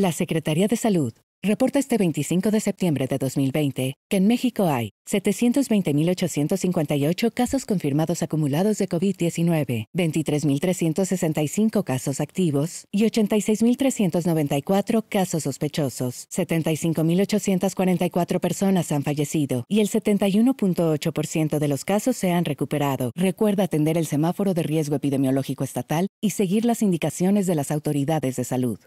La Secretaría de Salud reporta este 25 de septiembre de 2020 que en México hay 720.858 casos confirmados acumulados de COVID-19, 23.365 casos activos y 86.394 casos sospechosos. 75.844 personas han fallecido y el 71.8% de los casos se han recuperado. Recuerda atender el semáforo de riesgo epidemiológico estatal y seguir las indicaciones de las autoridades de salud.